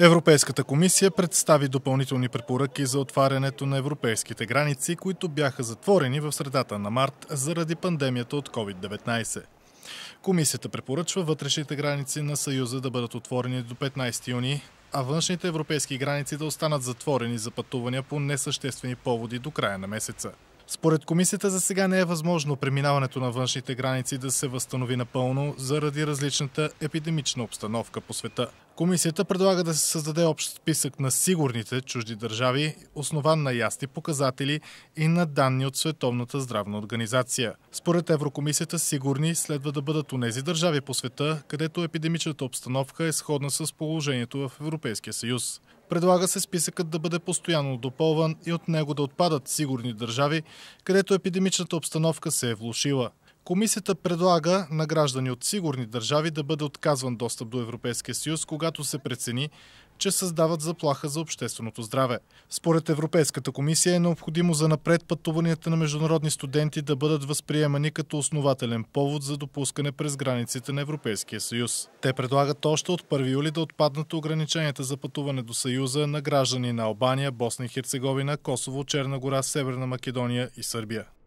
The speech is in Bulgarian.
Европейската комисия представи допълнителни препоръки за отварянето на европейските граници, които бяха затворени в средата на март заради пандемията от COVID-19. Комисията препоръчва вътрешните граници на Съюза да бъдат отворени до 15 юни, а външните европейски граници да останат затворени за пътувания по несъществени поводи до края на месеца. Според комисията за сега не е възможно преминаването на външните граници да се възстанови напълно заради различната епидемична обстановка по света. Комисията предлага да се създаде общ списък на сигурните чужди държави, основан на ясни показатели и на данни от Световната здравна организация. Според Еврокомисията сигурни следва да бъдат унези държави по света, където епидемичната обстановка е сходна с положението в Европейския съюз. Предлага се списъкът да бъде постоянно допълван и от него да отпадат сигурни държави, където епидемичната обстановка се е влушила. Комисията предлага на граждани от сигурни държави да бъде отказван достъп до Европейския съюз, когато се прецени, че създават заплаха за общественото здраве. Според Европейската комисия е необходимо за напред пътуванията на международни студенти да бъдат възприемани като основателен повод за допускане през границите на Европейския съюз. Те предлагат още от 1 юли да отпаднат ограниченията за пътуване до Съюза на граждани на Албания, Босна и Херцеговина, Косово, Черна гора, Северна Македония и Сърбия.